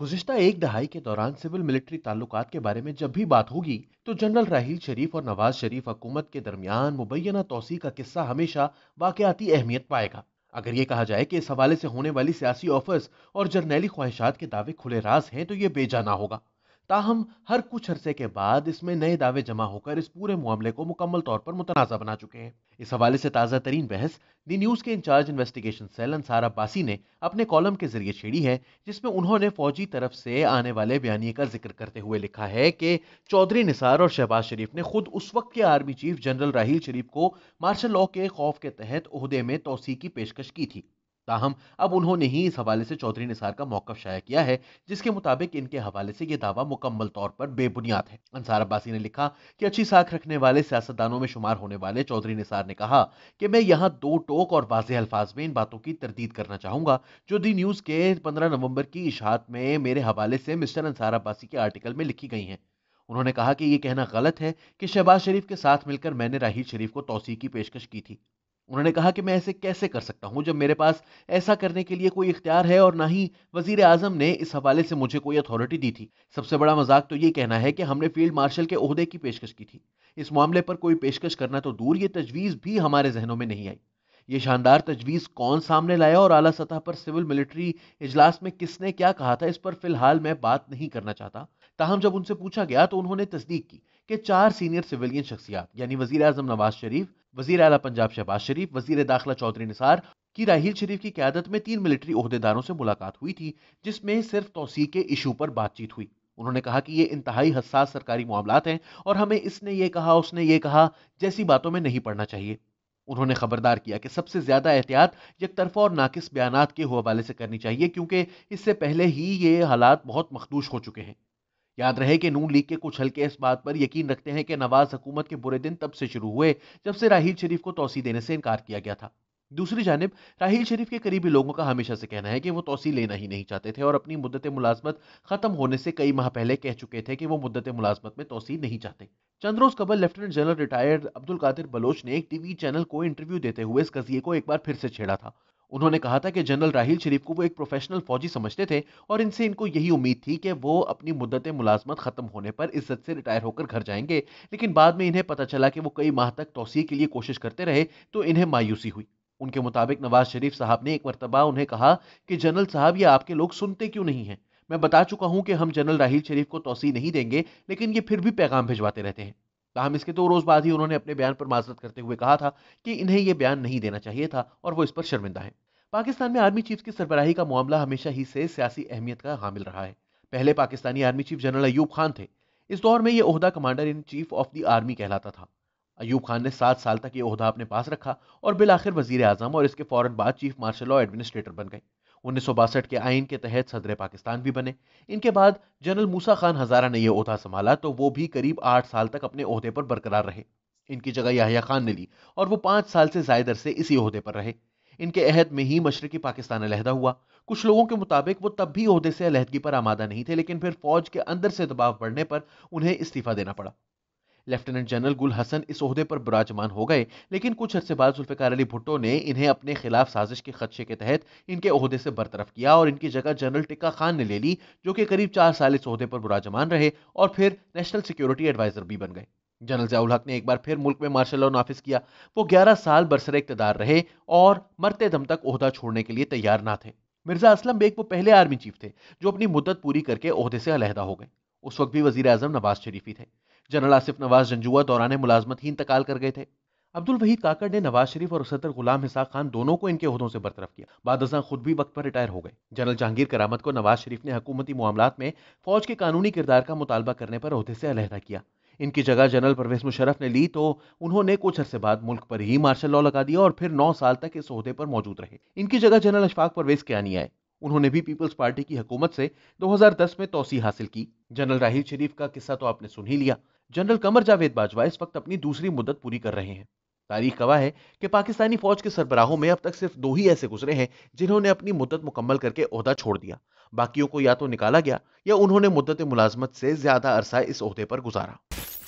गुजशत एक दहाई के दौरान सिविल मिलिट्री ताल्लुकात के बारे में जब भी बात होगी तो जनरल राहील शरीफ और नवाज शरीफ हुकूमत के दरमियान मुबैना तोसी का किस्सा हमेशा वाकयाती अहमियत पाएगा अगर ये कहा जाए कि इस हवाले से होने वाली सियासी ऑफर्स और जर्नैली ख्वाहिशात के दावे खुले राज हैं तो ये बेजाना होगा ताहम हर कुछ अरसे के बाद इसमें नए दावे जमा होकर इस पूरे मामले को मुकम्मल तौर पर मुतनाज़ा बना चुके हैं इस हवाले से ताज़ा तरीन बहस दी न्यूज़ के in charge investigation cell Ansar Abbasi ने अपने कॉलम के जरिए छेड़ी है जिसमें उन्होंने फौजी तरफ से आने वाले बयानी का जिक्र करते हुए लिखा है कि चौधरी निसार और शहबाज शरीफ ने खुद उस वक्त के army chief general Raheel Sharif को मार्शल लॉ के खौफ के तहत अहदे में तोसी की पेशकश की थी ताहम अब उन्होंने ही इस हवाले से चौधरी निसार का मौकफ शाया किया है जिसके मुताबिक इनके हवाले से यह दावा मुकम्मल तौर पर बेबुनियाद है अंसार अब्बासी ने लिखा कि अच्छी साख रखने वाले सियासतदानों में शुमार होने वाले चौधरी निसार ने कहा कि मैं यहाँ दो टोक और वाजे अल्फाज में इन बातों की तरदीद करना चाहूंगा जो दी न्यूज़ के पंद्रह नवंबर की इशात में मेरे हवाले से मिस्टर अंसार अब्बासी के आर्टिकल में लिखी गई है उन्होंने कहा कि यह कहना गलत है कि शहबाज शरीफ के साथ मिलकर मैंने राहिल शरीफ को तोसी की पेशकश की थी उन्होंने कहा कि मैं ऐसे कैसे कर सकता हूं जब मेरे पास ऐसा करने के लिए कोई इख्तियार है और ना ही वजीर आजम ने इस हवाले से मुझे कोई अथॉरिटी दी थी सबसे बड़ा मजाक तो ये कहना है कि हमने फील्ड मार्शल के अहदे की पेशकश की थी इस मामले पर कोई पेशकश करना तो दूर ये तजवीज़ भी हमारे जहनों में नहीं आई ये शानदार तजवीज़ कौन सामने लाया और अली सतह पर सिविल मिलिट्री इजलास में किसने क्या कहा था इस पर फिलहाल मैं बात नहीं करना चाहता ताहम जब उनसे पूछा गया तो उन्होंने तस्दीक की कि चार सीनियर सिविलियन शख्सियात यानी वजीर अजम नवाज शरीफ वजीर अला पंजाब शहबाज शरीफ वजीर दाखिला चौधरी निसार की राहील शरीफ की क्यादत में तीन मिलिट्री अहदेदारों से मुलाकात हुई थी जिसमें सिर्फ तोसी के इशू पर बातचीत हुई उन्होंने कहा कि ये इंतहाई हसास सरकारी मामला हैं और हमें इसने ये कहा उसने ये कहा जैसी बातों में नहीं पड़ना चाहिए उन्होंने खबरदार किया कि सबसे ज्यादा एहतियात एक तरफा और नाकिस बयान के हवाले से करनी चाहिए क्योंकि इससे पहले ही ये हालात बहुत मखदूश हो चुके हैं याद रहे कि नून लीग के कुछ हल्के इस बात पर यकीन रखते हैं कि नवाज हुकूमत के बुरे दिन तब से शुरू हुए जब से राहील शरीफ को तोसी देने से इनकार किया गया था दूसरी जानब राहील शरीफ के करीबी लोगों का हमेशा से कहना है कि वो तोसी लेना ही नहीं चाहते थे और अपनी मुद्दत मुलाजमत खत्म होने से कई माह पहले कह चुके थे कि वो मुद्दत मुलाजमत में तोसी नहीं चाहते चंद रोज कबल lieutenant general retired Abdul Qadir Baloch ने एक टीवी चैनल को इंटरव्यू देते हुए इस कजिए को एक बार फिर से छेड़ा था उन्होंने कहा था कि जनरल राहिल शरीफ को वो एक प्रोफेशनल फौजी समझते थे और इनसे इनको यही उम्मीद थी कि वो अपनी मुद्दत मुलाजमत खत्म होने पर इज्जत से रिटायर होकर घर जाएंगे लेकिन बाद में इन्हें पता चला कि वो कई माह तक तोसी के लिए कोशिश करते रहे तो इन्हें मायूसी हुई उनके मुताबिक नवाज शरीफ साहब ने एक मरतबा उन्हें कहा कि जनरल साहब ये आपके लोग सुनते क्यों नहीं हैं मैं बता चुका हूं कि हम जनरल राहल शरीफ को तोसी नहीं देंगे लेकिन ये फिर भी पैगाम भिजवाते रहते हैं लाहम इसके दो रोज़ बाद ही उन्होंने अपने बयान पर माजरत करते हुए कहा था कि इन्हें यह बयान नहीं देना चाहिए था और वो इस पर शर्मिंदा है पाकिस्तान में आर्मी चीफ की सरबराही का मामला हमेशा ही से सियासी अहमियत का हामिल रहा है पहले Pakistani army chief general Ayub Khan थे इस दौर में ये अहदा commander in chief of the army कहलाता था अयूब खान ने सात साल तक ये अहदा अपने पास रखा और बिल आखिर वजीर आजम और इसके फौरन बाद चीफ मार्शल लॉ एडमिनिस्ट्रेटर बन गए उन्नीस के आइन के तहत सदर पाकिस्तान भी बने इनके बाद जनरल मूसा खान हजारा ने यह अहदा संभाला तो वो भी करीब आठ साल तक अपने अहदे पर बरकरार रहे इनकी जगह याहिया खान ने ली और वो पाँच साल से जायद अरसे इसी अहदे पर रहे इनके अहद में ही मशरकी पाकिस्तान अलहदा हुआ कुछ लोगों के मुताबिक वो तब भी अहदे से अलहदगी पर आमादा नहीं थे लेकिन फिर फौज के अंदर से दबाव बढ़ने पर उन्हें इस्तीफा देना पड़ा लेफ्टिनेंट जनरल गुल हसन इस अहदे पर बराजमान हो गए लेकिन कुछ अरसे बाद जुल्फ़िकार अली भुट्टो ने इन्हें अपने खिलाफ साजिश के खदशे के तहत इनके अहदे से बरतरफ किया और इनकी जगह जनरल टिक्का खान ने ले ली जो कि करीब चार साल इस अहदे पर बराजमान रहे और फिर नेशनल सिक्योरिटी एडवाइजर भी बन गए जनरल जयाउल हक ने एक बार फिर मुल्क में मार्शल लॉ नाफिज किया वो ग्यारह साल बरसर इकतदार रहे और मरते दम तक अहदा छोड़ने के लिए तैयार ना थे मिर्जा असलम बेग वो पहले आर्मी चीफ थे जो अपनी मुद्दत पूरी करके अहदे से अलहदा हो गए उस वक्त भी वजीर अजम नवाज शरीफी थे जनरल आसिफ नवाज जंजुआ दौरान मुलाजमत ही इंतकाल कर गए थे अब्दुल वहीद काकड़ ने नवाज शरीफ और सदर गुलाम हिसाक खान दोनों को इनके उहदों से बरतरफ किया बाद खुद भी वक्त पर रिटायर हो गए जनरल जहांगीर करामत को नवाज शरीफ ने हकूमती मामला में फौज के कानूनी किरदार का मुतालबा करने पर अहदे से अलहदा किया इनकी जगह जनरल परवेज मुशरफ ने ली तो उन्होंने कुछ अरसे बाद मुल्क पर ही मार्शल लॉ लगा दिया और फिर नौ साल तक इस अहदे पर मौजूद रहे इनकी जगह जनरल अशफाक परवेज आनी आए उन्होंने भी पीपल्स पार्टी की हकूमत से 2010 में तोसी हासिल की जनरल राहिल शरीफ का किस्सा तो आपने सुन ही लिया जनरल कमर जावेद बाजवा इस वक्त अपनी दूसरी मुद्दत पूरी कर रहे हैं तारीख गवाह है कि पाकिस्तानी फौज के सरबराहों में अब तक सिर्फ दो ही ऐसे गुजरे हैं जिन्होंने अपनी मुद्दत मुकम्मल करके अहदा छोड़ दिया बाकियों को या तो निकाला गया या उन्होंने मुद्दत मुलाजमत से ज्यादा अरसा इस अहदे पर गुजारा